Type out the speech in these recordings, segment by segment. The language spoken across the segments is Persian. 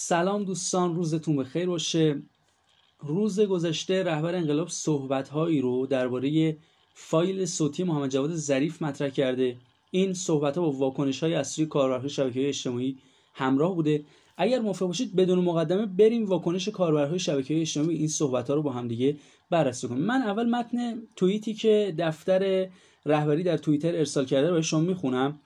سلام دوستان روزتون بخیر باشه روز گذشته رهبر انقلاب صحبتهایی رو درباره فایل صوتی محمد جواد ظریف مطرح کرده این صحبت ها با واکنش های اصلی کاربرهای شبکه اجتماعی همراه بوده اگر موافق باشید بدون مقدمه بریم واکنش کاربرهای شبکه اجتماعی این صحبت ها رو با هم دیگه بررسی کنیم من اول متن توییتی که دفتر رهبری در توییتر ارسال کرده برای شما میخونم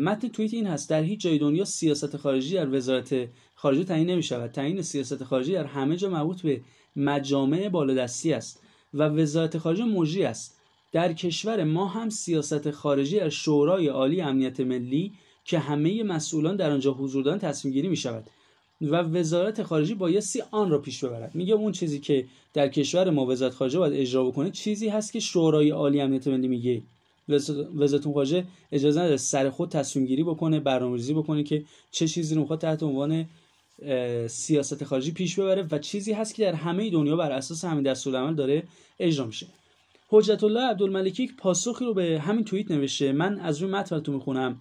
متن توییت این هست در هیچ جای دنیا سیاست خارجی در وزارت خارجی تعیین نمی شود تعیین سیاست خارجی در همه جا مربوط به مجامع بالادستی است و وزارت خارجه مجری است در کشور ما هم سیاست خارجی از شورای عالی امنیت ملی که همه مسئولان در آنجا حضور دارند تصمیم گیری می شود و وزارت خارجه بایستی آن را پیش ببرد میگه اون چیزی که در کشور ما وزارت خارجه باید اجرا بکنه چیزی هست که شورای عالی امنیت ملی میگه وزارت خارجه اجازه نداره سر خود تصمیم گیری بکنه برنامه‌ریزی بکنه که چه چیزی رو میخواد تحت عنوان سیاست خارجی پیش ببره و چیزی هست که در همه دنیا بر اساس همین عمل داره اجرا میشه حجت الله عبدالملکی یک پاسخی رو به همین توییت نوشته من از روی متن تو میخونم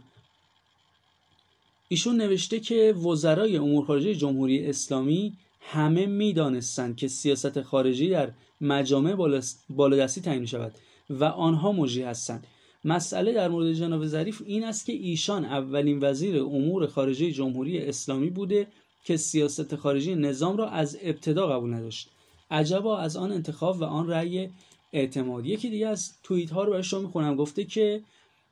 ایشون نوشته که وزرای امور خارجه جمهوری اسلامی همه میدانستند که سیاست خارجی در مجامع بالادستی تعیین شود و آنها موجی هستند مسئله در مورد جناب ظریف این است که ایشان اولین وزیر امور خارجه جمهوری اسلامی بوده که سیاست خارجی نظام را از ابتدا قبول نداشت عجبا از آن انتخاب و آن رأی اعتماد یکی دیگه از توییت ها رو برای شما میخونم گفته که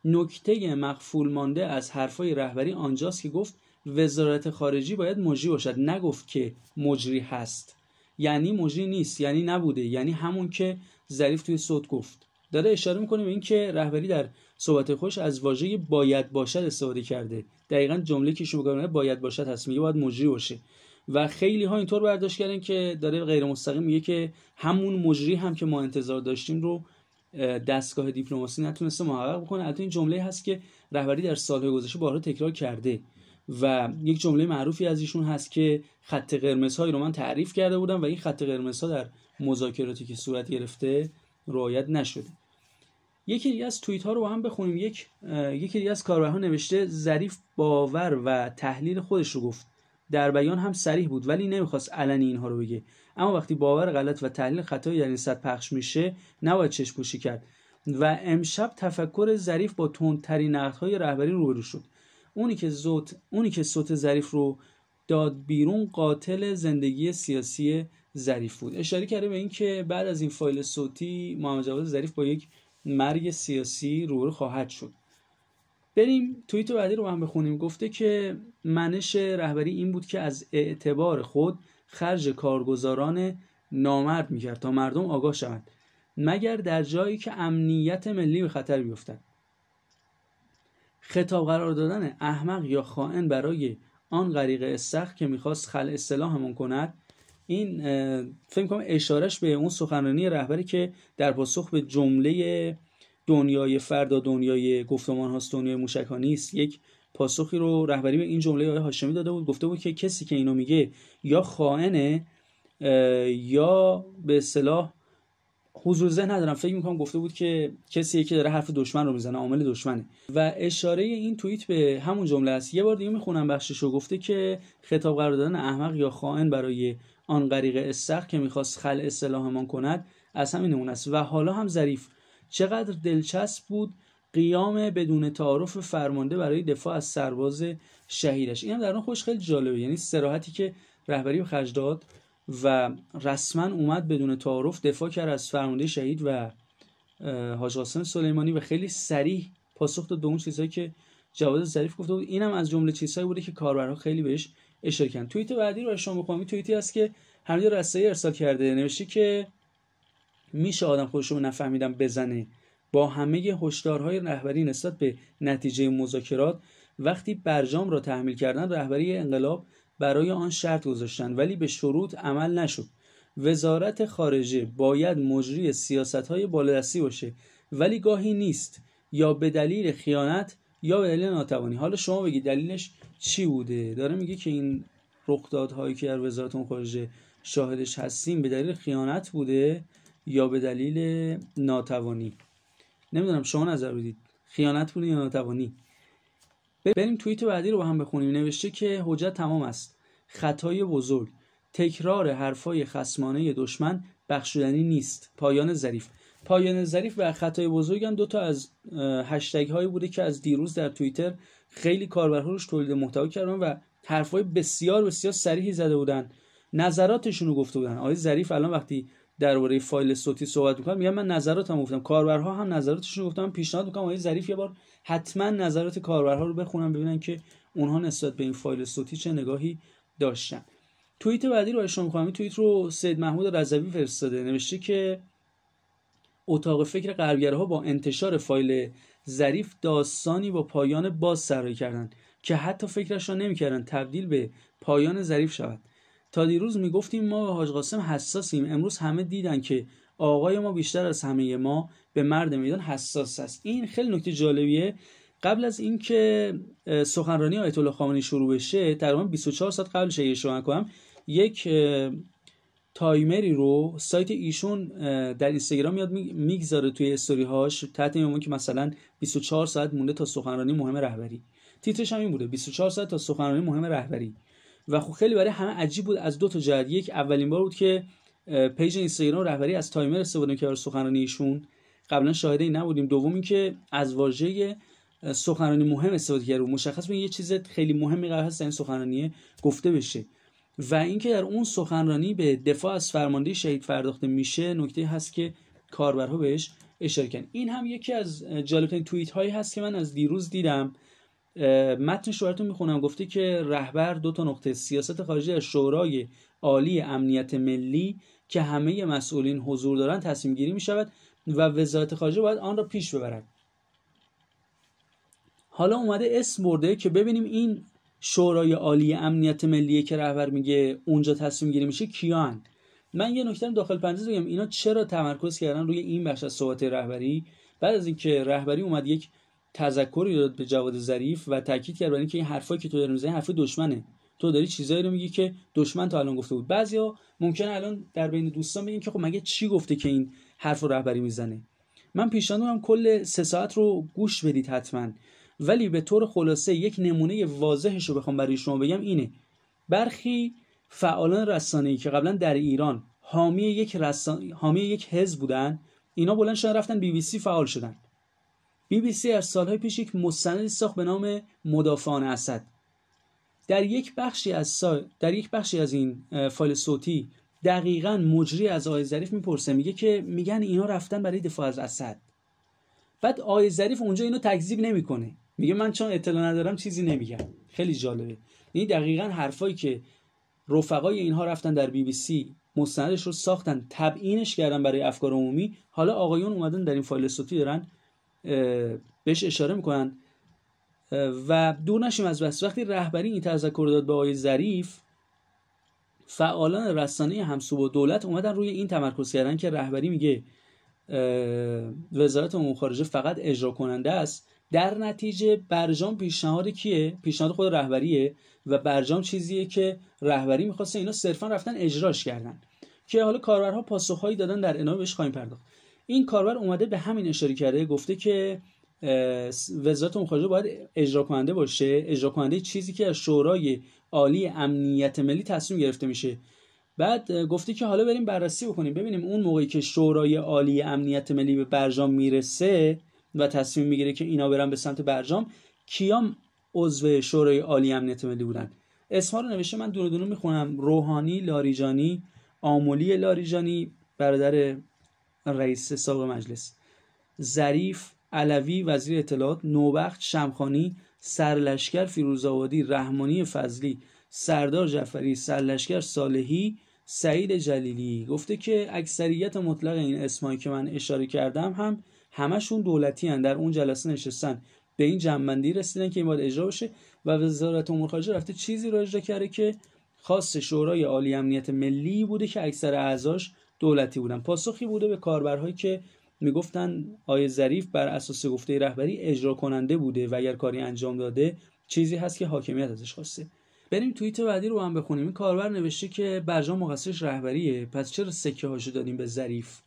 نکته مخفول مانده از حرفای رهبری آنجاست که گفت وزارت خارجی باید مجری باشد نگفت که مجری هست یعنی مجری نیست یعنی نبوده یعنی همون که ظریف توی صوت گفت داره اشاره میکنه به اینکه رهبری در صحبت خوش از واژه باید باشد استفاده کرده دقیقا جمله که شما باید باشد هست میگه باید مجری باشه و خیلی ها اینطور برداشت کردن که داره غیر مستقیم میگه که همون مجری هم که ما انتظار داشتیم رو دستگاه دیپلماسی نتونسته محقق بکنه البته این جمله هست که رهبری در سالهای گذشته بارها تکرار کرده و یک جمله معروفی از ایشون هست که خط قرمزهایی رو من تعریف کرده بودم و این خط قرمزها در مذاکراتی که صورت گرفته رعایت نشده یکی دیگه از توییت ها رو با هم بخونیم یک یکی دیگه از کاربرها نوشته ظریف باور و تحلیل خودش رو گفت در بیان هم سریح بود ولی نمیخواست علنی اینها رو بگه اما وقتی باور غلط و تحلیل خطا یعنی این پخش میشه نباید چشم پوشی کرد و امشب تفکر ظریف با تندترین نقدهای رهبری روبرو شد اونی که زوت اونی که صوت ظریف رو داد بیرون قاتل زندگی سیاسی ظریف بود اشاره کرده به اینکه بعد از این فایل صوتی محمد ظریف با یک مرگ سیاسی روبرو خواهد شد بریم توییت بعدی رو هم بخونیم گفته که منش رهبری این بود که از اعتبار خود خرج کارگزاران نامرد میکرد تا مردم آگاه شوند مگر در جایی که امنیت ملی به خطر بیفتد خطاب قرار دادن احمق یا خائن برای آن غریق استخ که میخواست خل اصطلاحمون کند این فکر کنم اشارش به اون سخنرانی رهبری که در پاسخ به جمله دنیای فردا دنیای گفتمان هاست دنیای موشکانی است یک پاسخی رو رهبری به این جمله آقای هاشمی داده بود گفته بود که کسی که اینو میگه یا خائنه یا به صلاح حضور ذهن ندارم فکر میکنم گفته بود که کسی که داره حرف دشمن رو میزنه عامل دشمنه و اشاره این توییت به همون جمله است یه بار دیگه میخونم بخششو گفته که خطاب قرار دادن احمق یا خائن برای آن غریق استخ که میخواست خل اصلاحمان کند از همین نمونه است و حالا هم ظریف چقدر دلچسب بود قیام بدون تعارف فرمانده برای دفاع از سرباز شهیدش اینم در آن خوش خیلی جالبه یعنی سراحتی که رهبری خرج و رسما اومد بدون تعارف دفاع کرد از فرمانده شهید و حاج سلیمانی و خیلی سریح پاسخ داد به اون چیزهایی که جواد ظریف گفته بود اینم از جمله چیزهایی بوده که کاربرها خیلی بهش اشاره کردن توییت بعدی رو شما این توییتی هست که همینجا رسایی ارسال کرده نوشته که میشه آدم خودش رو نفهمیدم بزنه با همه هشدارهای رهبری نسبت به نتیجه مذاکرات وقتی برجام را تحمیل کردن رهبری انقلاب برای آن شرط گذاشتند ولی به شروط عمل نشد وزارت خارجه باید مجری سیاست های بالادستی باشه ولی گاهی نیست یا به دلیل خیانت یا به دلیل ناتوانی حالا شما بگید دلیلش چی بوده داره میگه که این رخدادهایی که در وزارت خارجه شاهدش هستیم به دلیل خیانت بوده یا به دلیل ناتوانی نمیدونم شما نظر بدید خیانت بوده یا ناتوانی بریم توییت بعدی رو با هم بخونیم نوشته که حجت تمام است خطای بزرگ تکرار حرفای خسمانه دشمن بخشودنی نیست پایان ظریف پایان ظریف و خطای بزرگ هم دو از هشتگ هایی بوده که از دیروز در توییتر خیلی کاربرها روش تولید محتوا کردن و حرفای بسیار بسیار صریحی زده بودن نظراتشون رو گفته بودن آقای ظریف الان وقتی درباره فایل صوتی صحبت میکنم میگم من نظراتم گفتم کاربرها هم نظراتشون گفتم پیشنهاد میکنم آقای ظریف یه بار حتما نظرات کاربرها رو بخونم ببینن که اونها نسبت به این فایل صوتی چه نگاهی داشتن توییت بعدی رو اشاره توییت رو سید محمود رضوی فرستاده نوشته که اتاق فکر غربگرها با انتشار فایل ظریف داستانی با پایان باز سرای کردند که حتی فکرش را نمیکردن تبدیل به پایان ظریف شود تا دیروز میگفتیم ما به حاج قاسم حساسیم امروز همه دیدن که آقای ما بیشتر از همه ما به مرد میدان حساس است این خیلی نکته جالبیه قبل از اینکه سخنرانی آیت الله خامنه‌ای شروع بشه تقریبا 24 ساعت قبلش ایشون کنم یک تایمری رو سایت ایشون در اینستاگرام میاد میگذاره توی استوری هاش تحت این که مثلا 24 ساعت مونده تا سخنرانی مهم رهبری تیترش هم این بوده 24 ساعت تا سخنرانی مهم رهبری و خب خیلی برای همه عجیب بود از دو تا جهت یک اولین بار بود که پیج اینستاگرام رهبری از تایمر استفاده که برای سخنرانی ایشون قبلا شاهده ای نبودیم دوم اینکه از واژه سخنرانی مهم استفاده کرده مشخص به یه چیز خیلی مهمی قرار هست در این سخنرانی گفته بشه و اینکه در اون سخنرانی به دفاع از فرمانده شهید پرداخته میشه نکته هست که کاربرها بهش اشاره کن. این هم یکی از جالبترین توییت هایی هست که من از دیروز دیدم متن رو میخونم گفته که رهبر دو تا نقطه سیاست خارجی از شورای عالی امنیت ملی که همه مسئولین حضور دارن تصمیم گیری می شود و وزارت خارجه باید آن را پیش ببرد حالا اومده اسم برده که ببینیم این شورای عالی امنیت ملی که رهبر میگه اونجا تصمیم گیری میشه کیان من یه نکته داخل پنجره بگم اینا چرا تمرکز کردن روی این بخش از صحبت رهبری بعد از اینکه رهبری اومد یک تذکری داد به جواد ظریف و تاکید کرد برای اینکه این حرفایی که تو داری میزنی حرف دشمنه تو داری چیزایی رو میگی که دشمن تا الان گفته بود بعضیا ممکنه الان در بین دوستان بگیم که خب مگه چی گفته که این حرف رو رهبری میزنه من پیشنهاد کل سه ساعت رو گوش بدید حتما ولی به طور خلاصه یک نمونه واضحش رو بخوام برای شما بگم اینه برخی فعالان رسانه‌ای که قبلا در ایران حامی یک رسان... حامی یک حزب بودن اینا بلند شدن رفتن بی بی سی فعال شدن بی بی سی از سالهای پیش یک مستندی ساخت به نام مدافعان اسد در یک بخشی از در یک بخشی از این فایل صوتی دقیقا مجری از آی ظریف میپرسه میگه که میگن اینا رفتن برای دفاع از اسد بعد آقای ظریف اونجا اینو تکذیب نمیکنه میگه من چون اطلاع ندارم چیزی نمیگم خیلی جالبه یعنی دقیقا حرفایی که رفقای اینها رفتن در بی بی سی مستندش رو ساختن تبیینش کردن برای افکار عمومی حالا آقایون اومدن در این فایل صوتی دارن بهش اشاره میکنن و دور نشیم از بس وقتی رهبری این تذکر داد به آقای ظریف فعالان رسانه همسو و دولت اومدن روی این تمرکز کردن که رهبری میگه وزارت امور خارجه فقط اجرا کننده است در نتیجه برجام پیشنهاد کیه پیشنهاد خود رهبریه و برجام چیزیه که رهبری میخواسته اینا صرفا رفتن اجراش کردن که حالا کاربرها پاسخهایی دادن در انامه بهش خواهیم پرداخت این کاربر اومده به همین اشاره کرده گفته که وزارت اون باید اجرا کننده باشه اجرا کننده چیزی که از شورای عالی امنیت ملی تصمیم گرفته میشه بعد گفته که حالا بریم بررسی بکنیم ببینیم اون موقعی که شورای عالی امنیت ملی به برجام میرسه و تصمیم میگیره که اینا برن به سمت برجام کیام عضو شورای عالی امنیت ملی بودن اسمها رو نوشته من دونه دونه میخونم روحانی لاریجانی آمولی لاریجانی برادر رئیس سابق مجلس ظریف علوی وزیر اطلاعات نوبخت شمخانی سرلشکر فیروزآبادی رحمانی فضلی سردار جعفری سرلشکر صالحی سعید جلیلی گفته که اکثریت مطلق این اسمایی که من اشاره کردم هم همشون دولتی هن. در اون جلسه نشستن به این جنبندی رسیدن که این باید اجرا بشه و وزارت امور خارجه رفته چیزی رو اجرا کرده که خاص شورای عالی امنیت ملی بوده که اکثر اعضاش دولتی بودن پاسخی بوده به کاربرهایی که میگفتن آیه ظریف بر اساس گفته رهبری اجرا کننده بوده و اگر کاری انجام داده چیزی هست که حاکمیت ازش خواسته بریم توییت بعدی رو هم بخونیم این کاربر نوشته که برجام مقصرش رهبریه پس چرا سکه هاشو دادیم به ظریف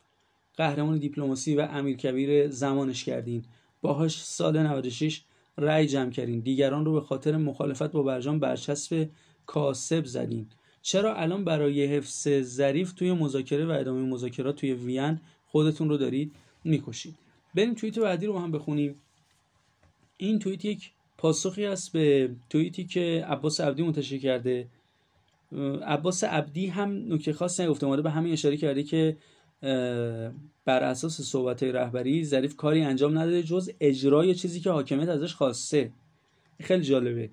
قهرمان دیپلماسی و امیرکبیر زمانش کردین باهاش سال 96 رأی جمع کردین دیگران رو به خاطر مخالفت با برجام برچسب کاسب زدین چرا الان برای حفظ ظریف توی مذاکره و ادامه مذاکرات توی وین خودتون رو دارید میکشید بریم توییت بعدی رو هم بخونیم این توییت یک پاسخی است به توییتی که عباس عبدی منتشر کرده عباس عبدی هم نکته خاصی نگفته اومده به همین اشاره کرده که بر اساس صحبت رهبری ظریف کاری انجام نداده جز اجرای چیزی که حاکمیت ازش خواسته خیلی جالبه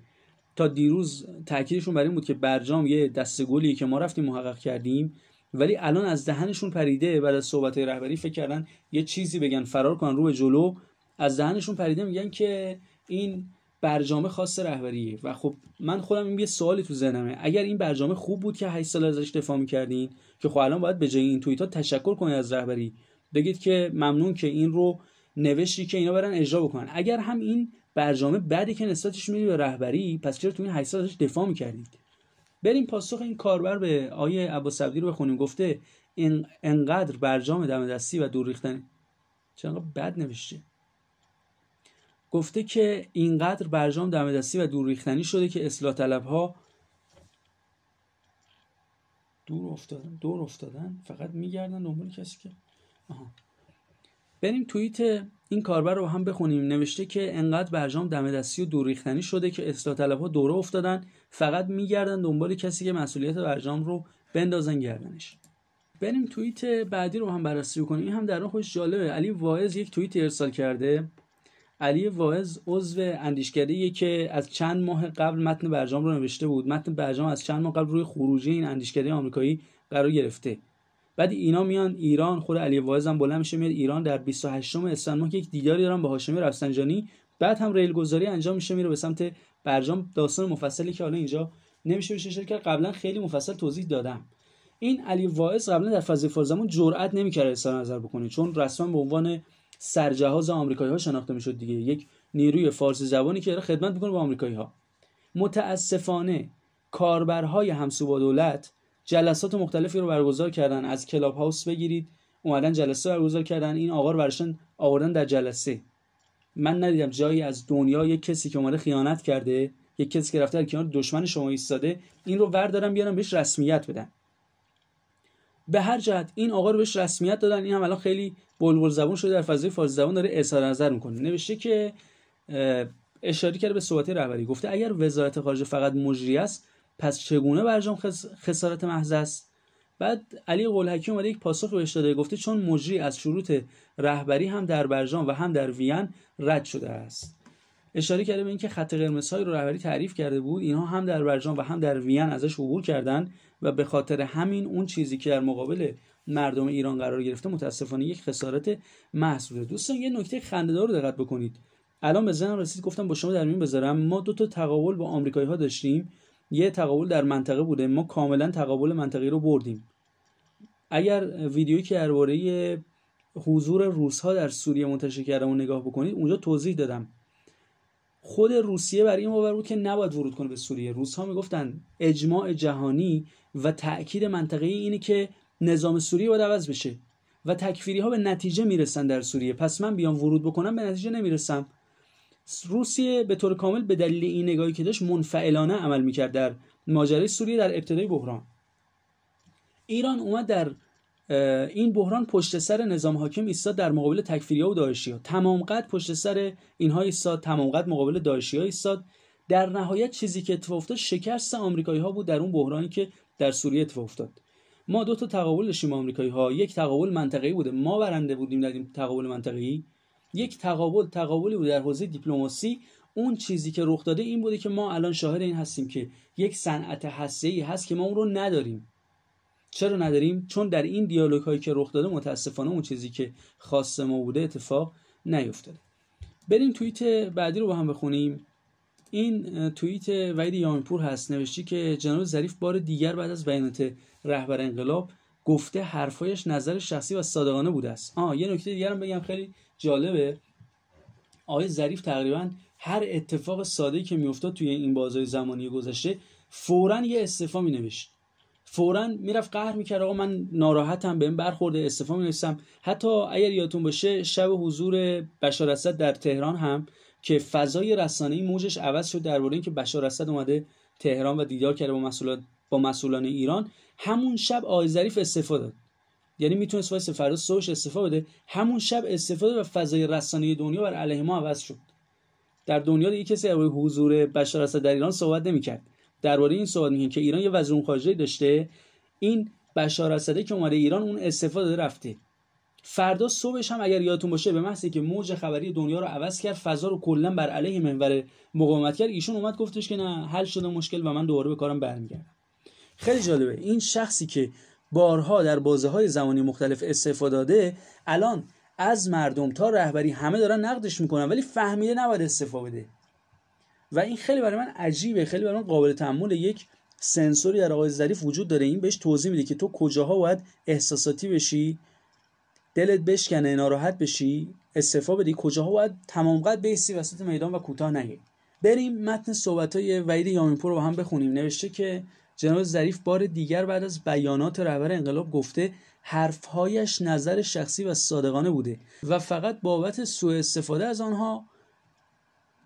تا دیروز تاکیدشون بر این بود که برجام یه دست که ما رفتیم محقق کردیم ولی الان از دهنشون پریده بعد از صحبت رهبری فکر کردن یه چیزی بگن فرار کن رو به جلو از دهنشون پریده میگن که این برجامه خاص رهبریه و خب من خودم این یه سوالی تو ذهنمه اگر این برجامه خوب بود که 8 سال ازش دفاع میکردین که خب الان باید به جای این توییت ها تشکر کنید از رهبری بگید که ممنون که این رو نوشتی که اینا برن اجرا بکنن اگر هم این برجامه بعدی که نسبتش میدی به رهبری پس چرا تو این 8 سال ازش دفاع میکردید بریم پاسخ این کاربر به آیه عباس رو بخونیم گفته انقدر برجام دم دستی و دور ریختن چرا بد نوشته گفته که اینقدر برجام دم دستی و دور ریختنی شده که اصلاح طلب ها دور افتادن دور افتادن فقط میگردن دنبال کسی که آها. بریم توییت این کاربر رو هم بخونیم نوشته که انقدر برجام دم دستی و دور ریختنی شده که اصلاح طلب ها دوره افتادن فقط میگردن دنبال کسی که مسئولیت برجام رو بندازن گردنش بریم توییت بعدی رو هم بررسی کنیم این هم در خودش جالبه علی واعظ یک توییت ارسال کرده علی واعظ عضو اندیشکده که از چند ماه قبل متن برجام رو نوشته بود متن برجام از چند ماه قبل روی خروجی این اندیشکده آمریکایی قرار گرفته بعد اینا میان ایران خود علی واعظ هم بلند میشه میاد ایران در 28 اسفند ماه که یک دیداری دارن با هاشمی رفسنجانی بعد هم ریل گذاری انجام میشه میره به سمت برجام داستان مفصلی که حالا اینجا نمیشه بشه شرکت قبلا خیلی مفصل توضیح دادم این علی واعظ قبلا در فاز فرزمون جرئت نمیکرد اظهار نظر بکنه چون رسما به عنوان سرجهاز آمریکایی ها شناخته میشد دیگه یک نیروی فارسی زبانی که خدمت میکنه به آمریکایی ها متاسفانه کاربرهای همسو با دولت جلسات مختلفی رو برگزار کردن از کلاب هاوس بگیرید اومدن جلسه برگزار کردن این آقا رو برشن آوردن در جلسه من ندیدم جایی از دنیا یک کسی که اومده خیانت کرده یک کسی که رفته در کنار دشمن شما ایستاده این رو وردارن بیارن بهش رسمیت بدن به هر جهت این آقا رو بهش رسمیت دادن این هم الان خیلی بلبل زبون شده در فضای فارسی زبان داره اظهار نظر میکنه نوشته که اشاره کرده به صحبت رهبری گفته اگر وزارت خارجه فقط مجری است پس چگونه برجام خسارت محض است بعد علی قلهکی اومده یک پاسخ بهش داده گفته چون مجری از شروط رهبری هم در برجام و هم در وین رد شده است اشاره کرده به اینکه خط قرمزهایی رو رهبری تعریف کرده بود اینها هم در برجام و هم در وین ازش عبور کردن و به خاطر همین اون چیزی که در مقابل مردم ایران قرار گرفته متاسفانه یک خسارت محض دوستان یه نکته خندهدار رو دقت بکنید الان به ذهنم رسید گفتم با شما در میون بذارم ما دو تا تقابل با آمریکایی ها داشتیم یه تقابل در منطقه بوده ما کاملا تقابل منطقی رو بردیم اگر ویدیویی که درباره حضور روس ها در سوریه منتشر کردم نگاه بکنید اونجا توضیح دادم خود روسیه برای این باور بود که نباید ورود کنه به سوریه روس ها میگفتن اجماع جهانی و تاکید منطقه اینه که نظام سوریه باید عوض بشه و تکفیری ها به نتیجه میرسن در سوریه پس من بیام ورود بکنم به نتیجه نمیرسم روسیه به طور کامل به دلیل این نگاهی که داشت منفعلانه عمل میکرد در ماجرای سوریه در ابتدای بحران ایران اومد در این بحران پشت سر نظام حاکم ایستاد در مقابل تکفیریا و داعشی ها تمام قد پشت سر اینها ایستاد تمام قد مقابل داعشی ها ایستاد در نهایت چیزی که اتفاق افتاد شکست آمریکایی ها بود در اون بحرانی که در سوریه اتفاق افتاد ما دو تا تقابل داشتیم آمریکایی ها یک تقابل منطقه‌ای بوده ما برنده بودیم در این تقابل منطقه‌ای یک تقابل تقابلی بود در حوزه دیپلماسی اون چیزی که رخ داده این بوده که ما الان شاهد این هستیم که یک صنعت هسته‌ای هست که ما اون رو نداریم چرا نداریم چون در این دیالوگ هایی که رخ داده متاسفانه اون چیزی که خاص ما بوده اتفاق نیفتاده بریم توییت بعدی رو با هم بخونیم این توییت وحید یامینپور هست نوشتی که جناب ظریف بار دیگر بعد از بیانات رهبر انقلاب گفته حرفایش نظر شخصی و صادقانه بوده است آه یه نکته هم بگم خیلی جالبه آقای ظریف تقریبا هر اتفاق ساده که میافتاد توی این بازار زمانی گذشته فورا یه استعفا می نوشت فورا میرفت قهر میکرد آقا من ناراحتم به این برخورده استفا میرسم حتی اگر یادتون باشه شب حضور بشار اسد در تهران هم که فضای رسانه‌ای موجش عوض شد درباره اینکه بشار اسد اومده تهران و دیدار کرده با مسئولان با مسئولان ایران همون شب آقای ظریف استفا داد یعنی میتونست واسه فردا سوش استفا بده همون شب استفاده و فضای رسانه دنیا بر علیه ما عوض شد در دنیا دیگه کسی حضور بشار اسد در ایران صحبت نمیکرد درباره این صحبت میکنیم که ایران یه وزن خارجه داشته این بشار اسد که اومده ایران اون استفاده رفته فردا صبحش هم اگر یادتون باشه به محض که موج خبری دنیا رو عوض کرد فضا رو کلا بر علیه منور مقاومت کرد ایشون اومد گفتش که نه حل شده مشکل و من دوباره به کارم برمیگردم خیلی جالبه این شخصی که بارها در بازه های زمانی مختلف استفاده داده الان از مردم تا رهبری همه دارن نقدش میکنن ولی فهمیده نباید استفاده بده و این خیلی برای من عجیبه خیلی برای من قابل تحمل یک سنسوری در آقای ظریف وجود داره این بهش توضیح میده که تو کجاها باید احساساتی بشی دلت بشکنه ناراحت بشی استفا بدی کجاها باید تمام قد بیسی وسط میدان و کوتاه نگی بریم متن صحبت های یامینپور رو رو هم بخونیم نوشته که جناب ظریف بار دیگر بعد از بیانات رهبر انقلاب گفته حرفهایش نظر شخصی و صادقانه بوده و فقط بابت سوء استفاده از آنها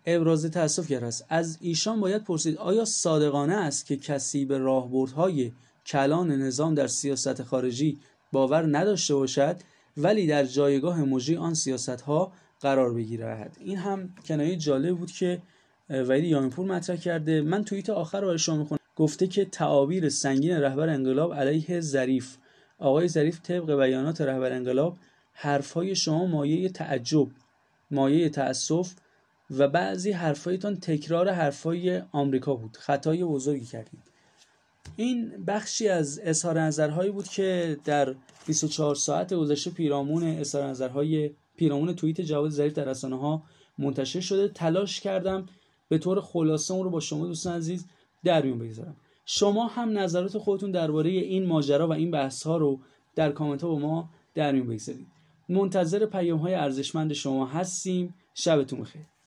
ابراز کرد است از ایشان باید پرسید آیا صادقانه است که کسی به راهبردهای کلان نظام در سیاست خارجی باور نداشته باشد ولی در جایگاه موجی آن سیاست ها قرار بگیرد این هم کنایه جالب بود که ولی یامپور مطرح کرده من توییت آخر رو شما میخونم گفته که تعابیر سنگین رهبر انقلاب علیه ظریف آقای ظریف طبق بیانات رهبر انقلاب حرفهای شما مایه تعجب مایه تاسف و بعضی حرفایتان تکرار حرفای آمریکا بود خطای بزرگی کردیم. این بخشی از اظهار نظرهایی بود که در 24 ساعت گذشته پیرامون اظهار نظرهای پیرامون توییت جواد ظریف در رسانه ها منتشر شده تلاش کردم به طور خلاصه اون رو با شما دوستان عزیز در میون بگذارم شما هم نظرات خودتون درباره این ماجرا و این بحث ها رو در کامنت ها با ما در میون بگذارید منتظر پیام های ارزشمند شما هستیم شبتون بخیر